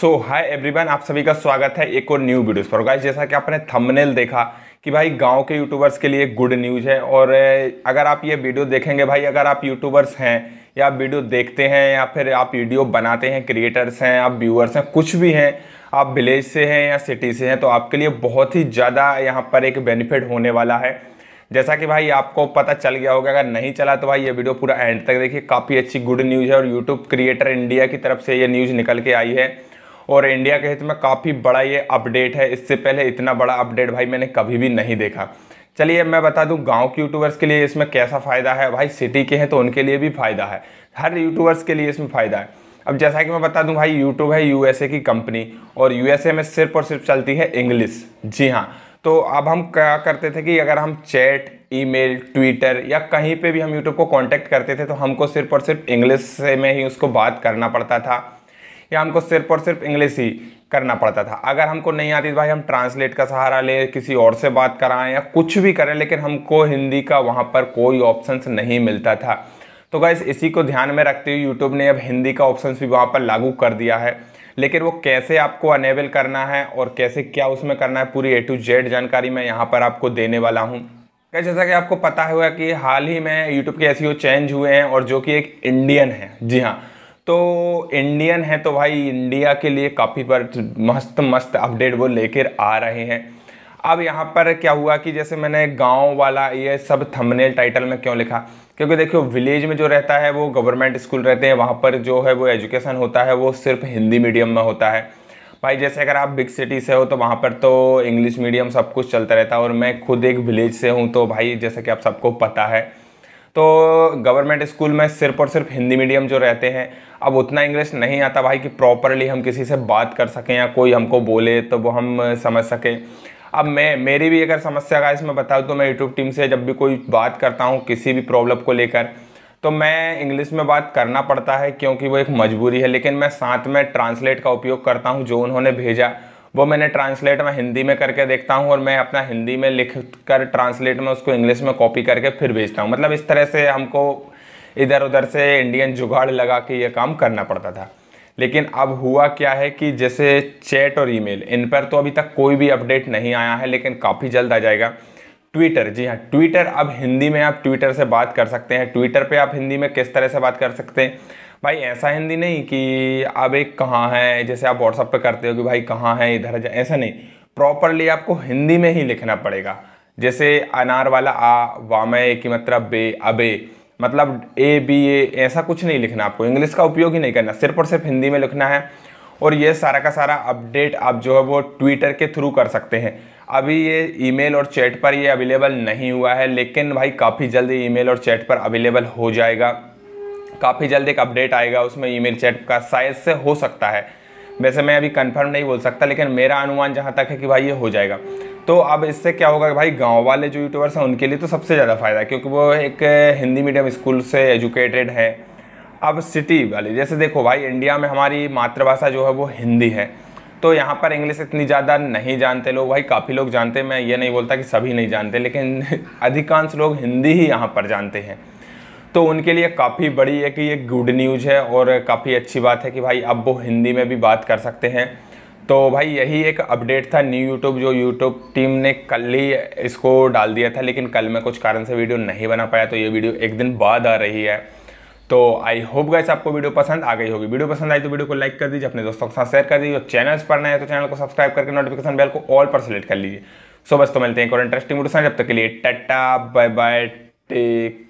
सो hi everyone आप सभी का स्वागत है एक और न्यू वीडियोस पर गाइस जैसा कि आपने थंबनेल देखा कि भाई गांव के यूट्यूबर्स के लिए गुड न्यूज़ है और अगर आप ये वीडियो देखेंगे भाई अगर आप यूट्यूबर्स हैं या आप वीडियो देखते हैं या फिर आप वीडियो बनाते हैं क्रिएटर्स हैं आप व्यूअर्स हैं कुछ भी हैं आप विलेज से हैं या सिटी से हैं तो आपके लिए बहुत ही ज़्यादा यहाँ पर एक बेनिफिट होने वाला है जैसा कि भाई आपको पता चल गया होगा अगर नहीं चला तो भाई ये वीडियो पूरा एंड तक देखिए काफ़ी अच्छी गुड न्यूज़ है और यूट्यूब क्रिएटर इंडिया की तरफ से ये न्यूज़ निकल के आई है और इंडिया के हित में काफ़ी बड़ा ये अपडेट है इससे पहले इतना बड़ा अपडेट भाई मैंने कभी भी नहीं देखा चलिए मैं बता दूं गांव के यूट्यूबर्स के लिए इसमें कैसा फ़ायदा है भाई सिटी के हैं तो उनके लिए भी फ़ायदा है हर यूट्यूबर्स के लिए इसमें फ़ायदा है अब जैसा कि मैं बता दूं भाई यूट्यूब है यूएसए की कंपनी और यूएसए में सिर्फ और सिर्फ चलती है इंग्लिश जी हाँ तो अब हम क्या करते थे कि अगर हम चैट ईमेल ट्विटर या कहीं पर भी हम यूट्यूब को कॉन्टैक्ट करते थे तो हमको सिर्फ और सिर्फ इंग्लिश से में ही उसको बात करना पड़ता था या हमको सिर्फ और सिर्फ इंग्लिश ही करना पड़ता था अगर हमको नहीं आती तो भाई हम ट्रांसलेट का सहारा लें किसी और से बात कराएं या कुछ भी करें लेकिन हमको हिंदी का वहाँ पर कोई ऑप्शन नहीं मिलता था तो गैस इसी को ध्यान में रखते हुए यूट्यूब ने अब हिंदी का ऑप्शन भी वहाँ पर लागू कर दिया है लेकिन वो कैसे आपको अनेबल करना है और कैसे क्या उसमें करना है पूरी ए टू जेड जानकारी मैं यहाँ पर आपको देने वाला हूँ क्या जैसा कि आपको पता हुआ कि हाल ही में यूट्यूब के वो चेंज e हुए हैं और जो कि एक इंडियन है जी हाँ तो इंडियन है तो भाई इंडिया के लिए काफ़ी पर मस्त मस्त अपडेट वो लेकर आ रहे हैं अब यहाँ पर क्या हुआ कि जैसे मैंने गांव वाला ये सब थंबनेल टाइटल में क्यों लिखा क्योंकि देखियो विलेज में जो रहता है वो गवर्नमेंट स्कूल रहते हैं वहाँ पर जो है वो एजुकेशन होता है वो सिर्फ हिंदी मीडियम में होता है भाई जैसे अगर आप बिग सिटी से हो तो वहाँ पर तो इंग्लिश मीडियम सब कुछ चलता रहता है और मैं खुद एक विलेज से हूँ तो भाई जैसा कि आप सबको पता है तो गवर्नमेंट स्कूल में सिर्फ और सिर्फ हिंदी मीडियम जो रहते हैं अब उतना इंग्लिश नहीं आता भाई कि प्रॉपरली हम किसी से बात कर सकें या कोई हमको बोले तो वो हम समझ सकें अब मैं मेरी भी अगर समस्या का इसमें बताऊँ तो मैं यूट्यूब टीम से जब भी कोई बात करता हूँ किसी भी प्रॉब्लम को लेकर तो मैं इंग्लिश में बात करना पड़ता है क्योंकि वो एक मजबूरी है लेकिन मैं साथ में ट्रांसलेट का उपयोग करता हूँ जो उन्होंने भेजा वो मैंने ट्रांसलेट में हिंदी में करके देखता हूँ और मैं अपना हिंदी में लिख कर ट्रांसलेट में उसको इंग्लिश में कॉपी करके फिर भेजता हूँ मतलब इस तरह से हमको इधर उधर से इंडियन जुगाड़ लगा के ये काम करना पड़ता था लेकिन अब हुआ क्या है कि जैसे चैट और ईमेल इन पर तो अभी तक कोई भी अपडेट नहीं आया है लेकिन काफ़ी जल्द आ जाएगा ट्विटर जी हाँ ट्विटर अब हिंदी में आप ट्विटर से बात कर सकते हैं ट्विटर पे आप हिंदी में किस तरह से बात कर सकते हैं भाई ऐसा हिंदी नहीं कि अब एक कहाँ है जैसे आप व्हाट्सअप पे करते हो कि भाई कहाँ है इधर है ऐसा नहीं प्रॉपरली आपको हिंदी में ही लिखना पड़ेगा जैसे अनार वाला आ वामय की मतलब बे अबे मतलब ए बी ए ऐसा कुछ नहीं लिखना आपको इंग्लिश का उपयोग ही नहीं करना सिर्फ और सिर्फ हिंदी में लिखना है और ये सारा का सारा अपडेट आप जो है वो ट्विटर के थ्रू कर सकते हैं अभी ये ईमेल और चैट पर ये अवेलेबल नहीं हुआ है लेकिन भाई काफ़ी जल्दी ईमेल और चैट पर अवेलेबल हो जाएगा काफ़ी जल्द एक अपडेट आएगा उसमें ईमेल चैट का शायद से हो सकता है वैसे मैं अभी कंफर्म नहीं बोल सकता लेकिन मेरा अनुमान जहाँ तक है कि भाई ये हो जाएगा तो अब इससे क्या होगा कि भाई गांव वाले जो यूट्यूबर्स हैं उनके लिए तो सबसे ज़्यादा फ़ायदा है क्योंकि वो एक हिंदी मीडियम स्कूल से एजुकेटेड है अब सिटी वाले जैसे देखो भाई इंडिया में हमारी मातृभाषा जो है वो हिंदी है तो यहाँ पर इंग्लिश इतनी ज़्यादा नहीं जानते लोग भाई काफ़ी लोग जानते मैं ये नहीं बोलता कि सभी नहीं जानते लेकिन अधिकांश लोग हिंदी ही यहाँ पर जानते हैं तो उनके लिए काफ़ी बड़ी है कि ये गुड न्यूज़ है और काफ़ी अच्छी बात है कि भाई अब वो हिंदी में भी बात कर सकते हैं तो भाई यही एक अपडेट था न्यू यूट्यूब जो यूट्यूब टीम ने कल ही इसको डाल दिया था लेकिन कल मैं कुछ कारण से वीडियो नहीं बना पाया तो ये वीडियो एक दिन बाद आ रही है तो आई होप गैस आपको वीडियो पसंद आ गई होगी वीडियो पसंद आई तो वीडियो को लाइक कर दीजिए अपने दोस्तों के साथ शेयर कर दीजिए और चैनल्स पर नए तो चैनल को सब्सक्राइब करके नोटिफिकेशन बेल को ऑल पर सेलेक्ट कर लीजिए सो बस तो मिलते हैं एक और इंटरेस्टिंग वीडियो जब तक के लिए टाटा बाय बाय टेक